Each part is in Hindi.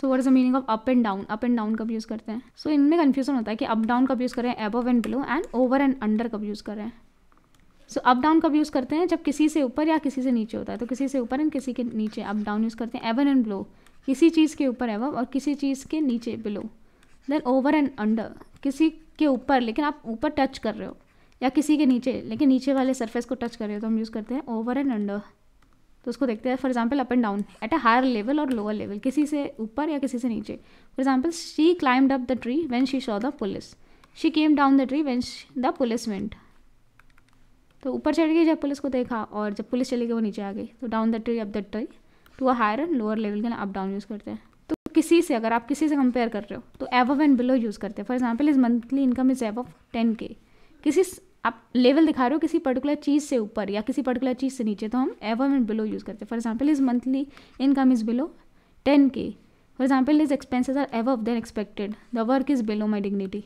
so what is the meaning of up and down up and down कब यूज़ करते हैं सो so, इनमें कन्फ्यूजन होता है कि अप डाउन कब यूज़ करें above and below and over and under कब यूज़ करें सो अप डाउन कब यूज़ करते हैं जब किसी से ऊपर या किसी से नीचे होता है तो किसी से ऊपर एंड किसी के नीचे अप डाउन यूज़ करते हैं एवन एंड बिलो किसी चीज़ के ऊपर एवव और किसी चीज़ के नीचे below then over and under किसी के ऊपर लेकिन आप ऊपर टच कर रहे हो या किसी के नीचे लेकिन नीचे वाले सरफेस को टच कर रहे हो तो हम यूज़ करते हैं ओवर एंड अंडर तो उसको देखते हैं for example up and down at a higher level और लोअर लेवल किसी से ऊपर या किसी से नीचे for example she climbed up the tree when she saw the police she came down the tree when the police went तो ऊपर चढ़ गई जब पुलिस को देखा और जब पुलिस चली गई वो नीचे आ गई तो down the tree up the tree to a higher and lower level के ना अप डाउन यूज़ करते हैं तो किसी से अगर आप किसी से कंपेयर कर रहे हो तो एवव एंड बिलो यूज़ करते हैं for example is monthly income is above ten K किसी आप लेवल दिखा रहे हो किसी पर्टिकुलर चीज़ से ऊपर या किसी पर्टिकुलर चीज़ से नीचे तो हम एवम एंड बिलो यूज़ करते हैं for example is monthly income is below ten K for example is expenses are above than expected the work is below my dignity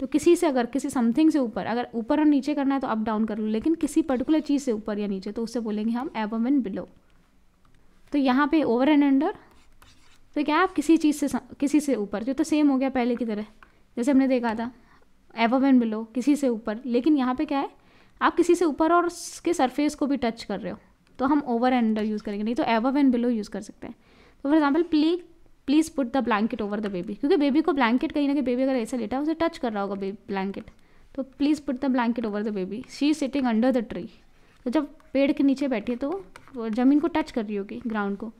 तो किसी से अगर किसी समथिंग से ऊपर अगर ऊपर और नीचे करना है तो अप डाउन कर लो लेकिन किसी पर्टिकुलर चीज़ से ऊपर या नीचे तो उससे बोलेंगे हम एवम एंड बिलो तो यहाँ पे ओवर एंड अंडर तो क्या आप किसी चीज़ से किसी से ऊपर जो तो सेम हो गया पहले की तरह जैसे हमने देखा था एवब एंड बिलो किसी से ऊपर लेकिन यहाँ पे क्या है आप किसी से ऊपर और उसके सरफेस को भी टच कर रहे हो तो हम ओवर एंड अंडर यूज़ करेंगे नहीं तो एवब एंड बिलो यूज़ कर सकते हैं तो for example please please put the blanket over the baby क्योंकि बेबी को ब्लैंकेट कहीं ना कहीं बेबी अगर ऐसे लेटा है उसे टच कर रहा होगा ब्लैंकेट तो please put the blanket over the baby she is sitting under the tree तो जब पेड़ के नीचे बैठी है तो ज़मीन को टच कर रही होगी ग्राउंड को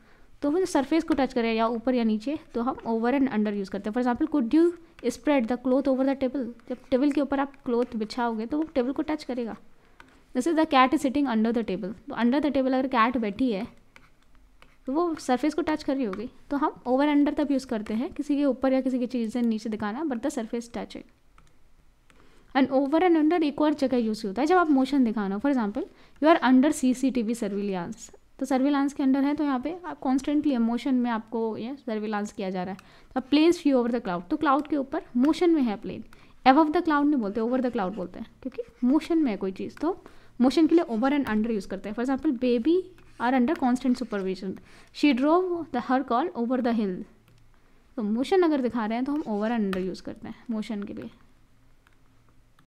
तो हम सरफेस को टच करें या ऊपर या नीचे तो हम ओवर एंड अंडर यूज़ करते हैं for example could you spread the cloth over the table जब टेबल के ऊपर आप क्लोथ बिछाओगे तो वो टेबल को टच करेगा जैसे the cat is sitting under the table तो अंडर द टेबल अगर कैट बैठी है तो वो सरफेस को टच कर रही होगी तो हम ओवर अंडर तब यूज़ करते हैं किसी के ऊपर या किसी की चीज़ से नीचे दिखाना बट द सर्फेस टच है एंड ओवर एंड अंडर एक और जगह यूज़ होता है जब आप मोशन दिखाना for example you are under C C T V surveillance तो सर्विलांस के अंडर है तो यहाँ पे आप कॉन्स्टेंटली मोशन में आपको ये सर्विलांस किया जा रहा है अब planes flew over the cloud तो क्लाउड तो के ऊपर मोशन में है प्लेन एव द क्लाउड नहीं बोलते ओवर द क्लाउड बोलते हैं क्योंकि मोशन में है कोई चीज़ तो मोशन के लिए ओवर एंड अंडर यूज़ करते हैं for example baby are under constant supervision she drove the her car over the hill तो मोशन अगर दिखा रहे हैं तो हम ओवर एंड अंडर यूज़ करते हैं मोशन के लिए